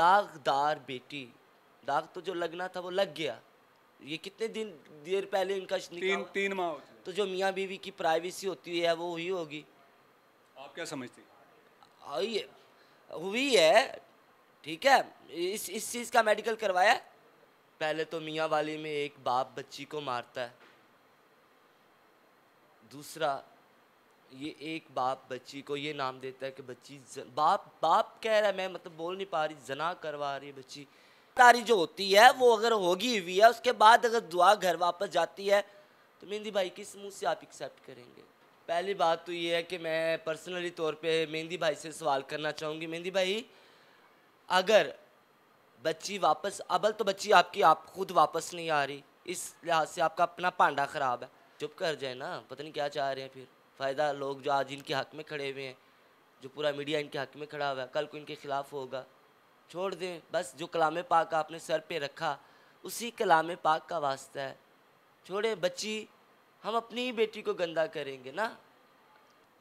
दागदार बेटी दाग तो जो लगना था वो लग गया ये कितने दिन देर पहले इनका तीन तीन माह तो जो मियाँ बीवी की प्राइवेसी होती है वो हुई होगी आप क्या समझती हुई हाँ, हुई है ठीक है इस इस चीज़ का मेडिकल करवाया पहले तो मियाँ वाली में एक बाप बच्ची को मारता है दूसरा ये एक बाप बच्ची को ये नाम देता है कि बच्ची बाप बाप कह रहा है मैं मतलब बोल नहीं पा रही जना करवा रही है बच्ची तारी जो होती है वो अगर होगी हुई है उसके बाद अगर दुआ घर वापस जाती है तो मेहंदी भाई किस मुँह से आप एक्सेप्ट करेंगे पहली बात तो ये है कि मैं पर्सनली तौर पे मेहंदी भाई से सवाल करना चाहूँगी मेहंदी भाई अगर बच्ची वापस अबल तो बच्ची आपकी आप खुद वापस नहीं आ रही इस लिहाज से आपका अपना पांडा ख़राब है चुप कर जाए ना पता नहीं क्या चाह रहे हैं फिर फ़ायदा लोग जो आज इनके हक में खड़े हुए हैं जो पूरा मीडिया इनके हक में खड़ा हुआ है कल को इनके ख़िलाफ़ होगा छोड़ दें बस जो कलाम पाक आपने सर पे रखा उसी कलाम पाक का वास्ता है छोड़े बच्ची हम अपनी ही बेटी को गंदा करेंगे ना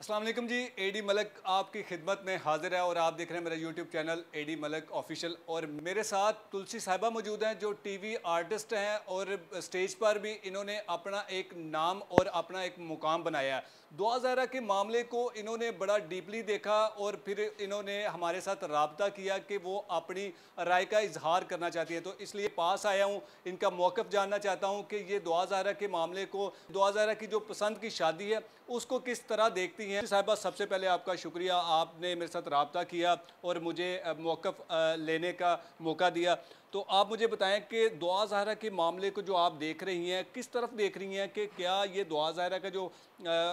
असलम जी ए डी मलक आपकी खिदमत में हाजिर है और आप देख रहे हैं मेरा YouTube channel A D Malak official और मेरे साथ तुलसी साहिबा मौजूद हैं जो टीवी आर्टिस्ट हैं और स्टेज पर भी इन्होंने अपना एक नाम और अपना एक मुकाम बनाया है दुआ ज़हरा के मामले को इन्होंने बड़ा डीपली देखा और फिर इन्होंने हमारे साथ रबता किया कि वो अपनी राय का इजहार करना चाहती है तो इसलिए पास आया हूँ इनका मौक़ जानना चाहता हूँ कि ये दुआ ज़हरा के मामले को दुआ ज़हरा की जो पसंद की शादी है उसको किस तरह देखती दी हैं साहिबा सबसे पहले आपका शुक्रिया आपने मेरे साथ रबता किया और मुझे मौक़ लेने का मौका दिया तो आप मुझे बताएं कि दुआ जहरा के मामले को जो आप देख रही हैं किस तरफ देख रही हैं कि क्या ये दुआ जहरा का जो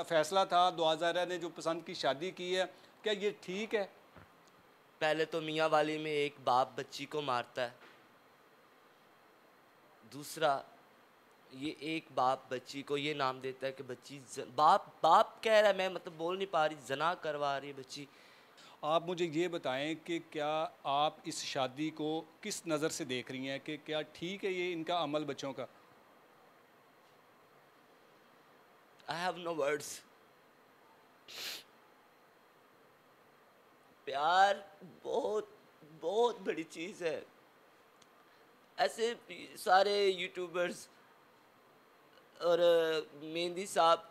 फ़ैसला था दुआ जहरा ने जो पसंद की शादी की है क्या ये ठीक है पहले तो मियाँ वाली में एक बाप बच्ची को मारता है दूसरा ये एक बाप बच्ची को ये नाम देता है कि बच्ची जन... बाप बाप कह रहा है मैं मतलब बोल नहीं पा रही जना करवा रही है बच्ची आप मुझे ये बताएं कि क्या आप इस शादी को किस नज़र से देख रही हैं कि क्या ठीक है ये इनका अमल बच्चों का आई हैव नो वर्ड्स प्यार बहुत बहुत बड़ी चीज़ है ऐसे सारे यूट्यूबर्स और मेहंदी साहब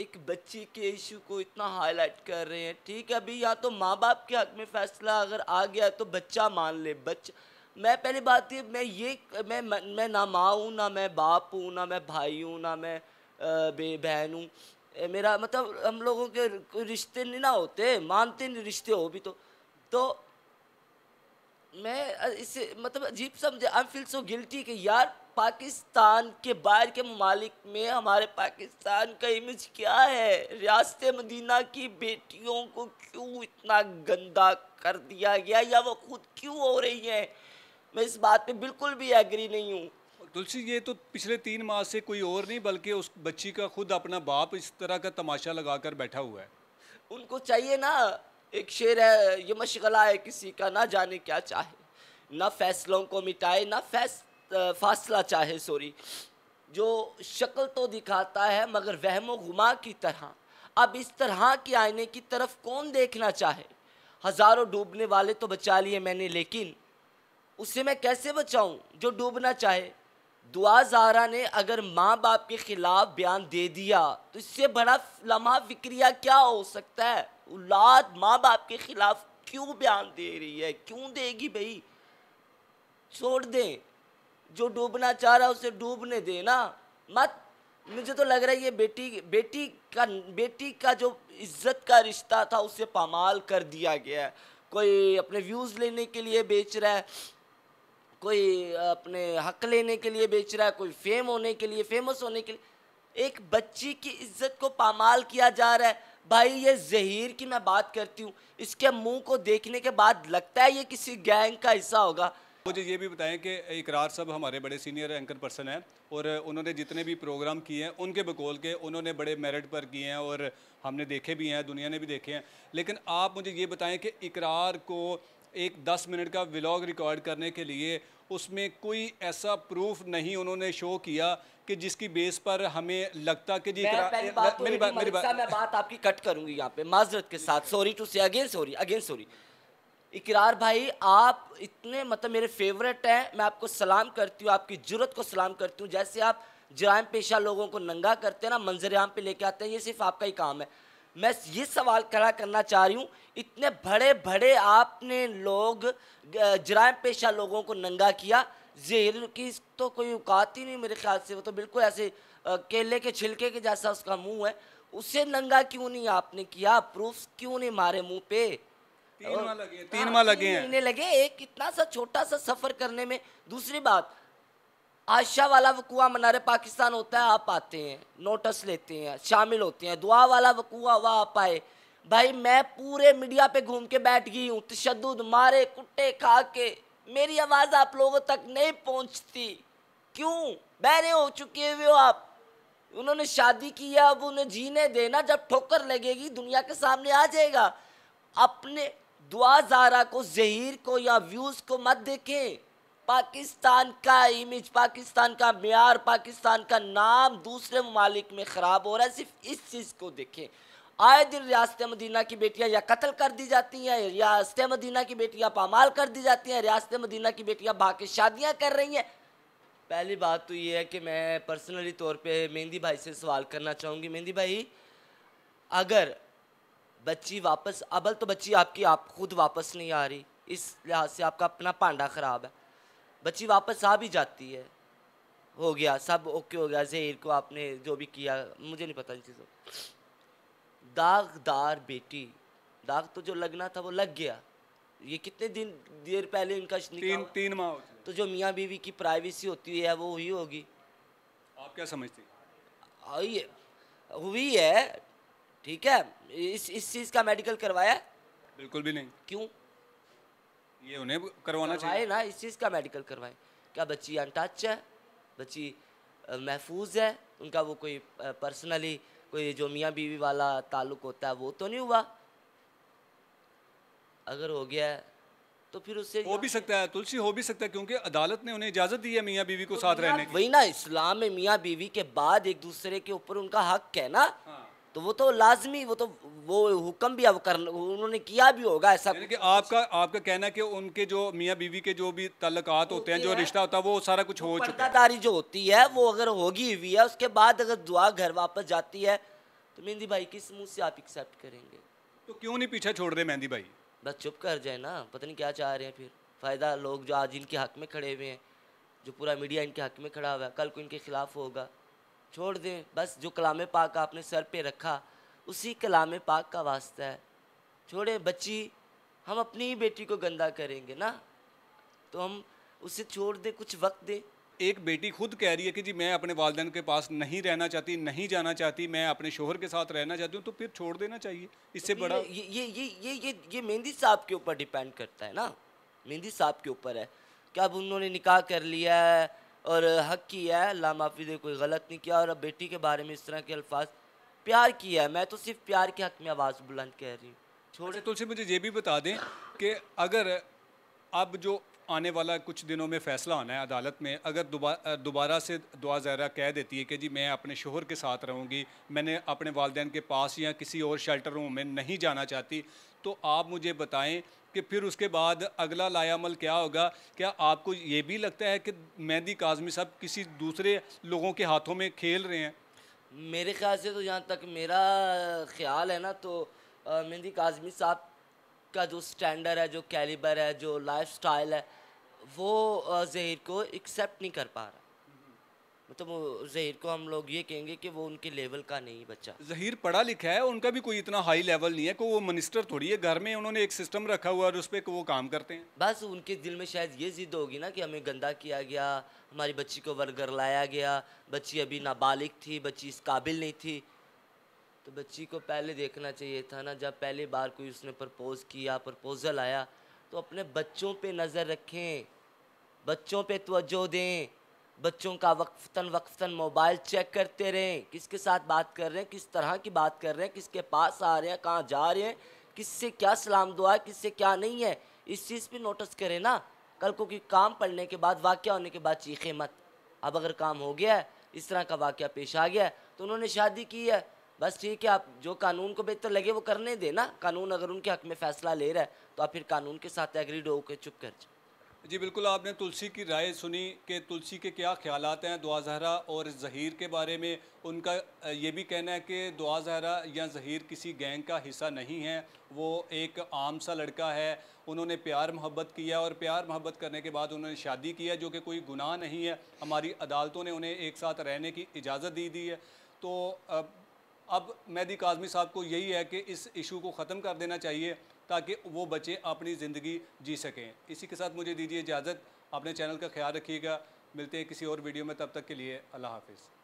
एक बच्चे के इशू को इतना हाईलाइट कर रहे हैं ठीक है अभी या तो माँ बाप के हक में फैसला अगर आ गया तो बच्चा मान ले बच्चा मैं पहली बात ये मैं ये मैं मैं ना माँ हूँ ना मैं बाप हूँ ना मैं भाई हूँ ना मैं बे बहन हूँ मेरा मतलब हम लोगों के रिश्ते नहीं ना होते मानते नहीं रिश्ते हो भी तो तो मैं इससे मतलब अजीब समझ आई फील सो गिल्टी कि यार पाकिस्तान के बाहर के ममालिक में हमारे पाकिस्तान का इमेज क्या है रियासत मदीना की बेटियों को क्यों इतना गंदा कर दिया गया या वो खुद क्यों हो रही हैं मैं इस बात पे बिल्कुल भी एग्री नहीं हूँ तुलसी ये तो पिछले तीन माह से कोई और नहीं बल्कि उस बच्ची का खुद अपना बाप इस तरह का तमाशा लगा कर बैठा हुआ है उनको चाहिए ना एक शेर है ये मशगला है किसी का ना जाने क्या चाहे ना फैसलों को मिटाए ना फैस फासला चाहे सॉरी जो शक्ल तो दिखाता है मगर वहमो गुमा की तरह अब इस तरह के आईने की तरफ कौन देखना चाहे हज़ारों डूबने वाले तो बचा लिए मैंने लेकिन उसे मैं कैसे बचाऊं जो डूबना चाहे दुआ जारा ने अगर माँ बाप के ख़िलाफ़ बयान दे दिया तो इससे बड़ा लम्हा फिक्रिया क्या हो सकता है औलाद माँ बाप के खिलाफ क्यों बयान दे रही है क्यों देगी भाई छोड़ दें जो डूबना चाह रहा है उसे डूबने देना मत मुझे तो लग रहा है ये बेटी बेटी का बेटी का जो इज्जत का रिश्ता था उसे पामाल कर दिया गया है कोई अपने व्यूज़ लेने के लिए बेच रहा है कोई अपने हक लेने के लिए बेच रहा है कोई फेम होने के लिए फेमस होने के लिए एक बच्ची की इज्जत को पामाल किया जा रहा है भाई ये जहीर की मैं बात करती हूँ इसके मुंह को देखने के बाद लगता है ये किसी गैंग का हिस्सा होगा मुझे ये भी बताएं कि इकरार साहब हमारे बड़े सीनियर एंकर पर्सन हैं और उन्होंने जितने भी प्रोग्राम किए हैं उनके बकोल के उन्होंने बड़े मेरिट पर किए हैं और हमने देखे भी हैं दुनिया ने भी देखे हैं लेकिन आप मुझे ये बताएं कि इकरार को एक दस मिनट का व्लॉग रिकॉर्ड करने के लिए उसमें कोई ऐसा प्रूफ नहीं उन्होंने शो किया कि जिसकी बेस पर हमें लगता कि जी तो मेरी बात मेरी बात मैं बात आपकी कट करूंगी यहाँ पे माजरत के साथ sorry to say again sorry again sorry Ikrar भाई आप इतने मतलब मेरे फेवरेट हैं मैं आपको सलाम करती हूँ आपकी जरूरत को सलाम करती हूँ जैसे आप जराइम पेशा लोगों को नंगा करते हैं ना मंजर आम पे लेके आते हैं ये सिर्फ आपका ही काम है मैं ये सवाल खड़ा करना चाह रही हूँ इतने बड़े बड़े आपने लोग जराइम पेशा लोगों को नंगा किया जेर की तो कोई औकात ही नहीं मेरे ख्याल से वो तो बिल्कुल ऐसे केले के छिलके के जैसा उसका मुंह है उसे नंगा क्यों नहीं आपने किया प्रूफ क्यों नहीं मारे मुंह पे तीन माह लगे तीन माह लगे हैं लगे एक इतना सा छोटा सा सफर करने में दूसरी बात आशा वाला वकुआ मनारे पाकिस्तान होता है आप आते हैं नोटिस लेते हैं शामिल होते हैं दुआ वाला वकुआ वह आप आए भाई मैं पूरे मीडिया पे घूम के बैठ गई हूँ तशद मारे कुट्टे खा के मेरी आवाज़ आप लोगों तक नहीं पहुंचती क्यों बहरे हो चुके हुए हो आप उन्होंने शादी की है अब उन्हें जीने देना जब ठोकर लगेगी दुनिया के सामने आ जाएगा अपने दुआ जारा को जहीर को या व्यूज़ को मत देखें पाकिस्तान का इमेज पाकिस्तान का मैार पाकिस्तान का नाम दूसरे ममालिक में ख़राब हो रहा है सिर्फ इस चीज़ को देखें आए दिन रियासत मदीना की बेटियां या कत्ल कर दी जाती हैं रियासत मदीना की बेटियां पामाल कर दी जाती हैं रियासत मदीना की बेटियां भाग के शादियाँ कर रही हैं पहली बात तो ये है कि मैं पर्सनली तौर पे मेहंदी भाई से सवाल करना चाहूँगी मेहंदी भाई अगर बच्ची वापस अबल तो बच्ची आपकी आप खुद वापस नहीं आ रही इस लिहाज से आपका अपना पांडा ख़राब है बच्ची वापस आ भी जाती है हो गया सब ओके हो गया जहर को आपने जो भी किया मुझे नहीं पता इन चीज़ों दागदार बेटी दाग तो जो लगना था वो लग गया ये कितने दिन देर पहले इनका तीन तीन माह तो जो मियाँ बीवी की प्राइवेसी होती है वो हुई होगी आप क्या समझती हुई हुई है ठीक है इस इस चीज़ का मेडिकल करवाया बिल्कुल भी नहीं क्यों ये उन्हें करवाना चाहिए ना इस चीज़ का मेडिकल करवाए क्या बच्ची अनटच है बच्ची महफूज है उनका वो कोई पर्सनली कोई जो मियाँ बीवी वाला ताल्लुक होता है वो तो नहीं हुआ अगर हो गया तो फिर उससे हो भी सकता है तुलसी हो भी सकता है क्योंकि अदालत ने उन्हें इजाजत दी है मियाँ बीवी को तो साथ रहने की वही ना इस्लाम में मियाँ बीवी के बाद एक दूसरे के ऊपर उनका हक है ना हाँ। तो वो तो लाजमी वो तो वो हुक्म भी अब कर उन्होंने किया भी होगा ऐसा कि आपका आपका कहना है कि उनके जो मियाँ बीवी के जो भी तलक होते हैं जो रिश्ता होता है वो सारा कुछ हो चुका दारी जो होती है वो अगर होगी हुई है उसके बाद अगर दुआ घर वापस जाती है तो मेहंदी भाई किस मुँह से आप एक्सेप्ट करेंगे तो क्यों नहीं पीछा छोड़ रहे मेहंदी भाई बस चुप कर जाए ना पता नहीं क्या चाह रहे हैं फिर फ़ायदा लोग जो आज इनके हक में खड़े हुए हैं जो पूरा मीडिया इनके हक में खड़ा हुआ है कल को इनके खिलाफ होगा छोड़ दें बस जो कलाम पाक आपने सर पे रखा उसी कलाम पाक का वास्ता है छोड़े बच्ची हम अपनी ही बेटी को गंदा करेंगे ना तो हम उसे छोड़ दें कुछ वक्त दें एक बेटी खुद कह रही है कि जी मैं अपने वालदेन के पास नहीं रहना चाहती नहीं जाना चाहती मैं अपने शोहर के साथ रहना चाहती हूँ तो फिर छोड़ देना चाहिए इससे तो बड़ा ये ये ये ये ये, ये मेहंदी साहब के ऊपर डिपेंड करता है ना मेहंदी साहब के ऊपर है क्या अब उन्होंने निकाह कर लिया है और हक किया है ला माफी दे कोई गलत नहीं किया और बेटी के बारे में इस तरह के अल्फाज प्यार किया है मैं तो सिर्फ प्यार के हक में आवाज़ बुलंद कह रही हूँ छोड़े अच्छा, तुलसी मुझे ये भी बता दें कि अगर अब जो आने वाला कुछ दिनों में फैसला आना है अदालत में अगर दोबारा से दुआ जहरा कह देती है कि जी मैं अपने शोहर के साथ रहूँगी मैंने अपने वालदेन के पास या किसी और शेल्टर रूम में नहीं जाना चाहती तो आप मुझे बताएं कि फिर उसके बाद अगला लायामल क्या होगा क्या आपको ये भी लगता है कि मेहंदी काजमी साहब किसी दूसरे लोगों के हाथों में खेल रहे हैं मेरे ख्याल से तो यहाँ तक मेरा ख्याल है ना तो मेहंदी काजमी साहब का जो स्टैंडर्ड है जो कैलिबर है जो लाइफ स्टाइल है वो जहिर को एक्सेप्ट नहीं कर पा रहा मतलब जहीर को हम लोग ये कहेंगे कि वो उनके लेवल का नहीं बच्चा जहीर पढ़ा लिखा है उनका भी कोई इतना हाई लेवल नहीं है कि वो मिनिस्टर थोड़ी है घर में उन्होंने एक सिस्टम रखा हुआ है उस पर वो काम करते हैं बस उनके दिल में शायद ये जिद होगी ना कि हमें गंदा किया गया हमारी बच्ची को वर्गर लाया गया बच्ची अभी नाबालिग थी बच्ची इस काबिल नहीं थी तो बच्ची को पहले देखना चाहिए था ना जब पहली बार कोई उसने प्रपोज़ किया प्रपोज़ल आया तो अपने बच्चों पर नज़र रखें बच्चों पर तोजो दें बच्चों का वक्फतन वक्फतन मोबाइल चेक करते रहें किसके साथ बात कर रहे हैं किस तरह की बात कर रहे हैं किसके पास आ रहे हैं कहाँ जा रहे हैं किससे क्या सलाम दुआ है किससे क्या नहीं है इस चीज़ पे नोटिस करें ना कल को कि काम पढ़ने के बाद वाक्य होने के बाद चीखे मत अब अगर काम हो गया है इस तरह का वाक़ पेश आ गया है तो उन्होंने शादी की है बस ठीक है आप जो कानून को बेहतर लगे वो करने देना कानून अगर उनके हक में फ़ैसला ले रहा है तो आप फिर कानून के साथ एग्रीड होकर चुप कर जाए जी बिल्कुल आपने तुलसी की राय सुनी कि तुलसी के क्या ख्याल हैं दुआ जहरा और जहीर के बारे में उनका ये भी कहना है कि दुआ जहरा या जहीर किसी गैंग का हिस्सा नहीं है वो एक आम सा लड़का है उन्होंने प्यार मोहब्बत किया और प्यार मोहब्बत करने के बाद उन्होंने शादी किया जो कि कोई गुनाह नहीं है हमारी अदालतों ने उन्हें एक साथ रहने की इजाज़त दी दी है तो अब, मैदी काजमी साहब को यही है कि इस इशू को ख़त्म कर देना चाहिए ताकि वो बच्चे अपनी ज़िंदगी जी सकें इसी के साथ मुझे दीजिए इजाज़त अपने चैनल का ख्याल रखिएगा मिलते हैं किसी और वीडियो में तब तक के लिए अल्लाह हाफिज़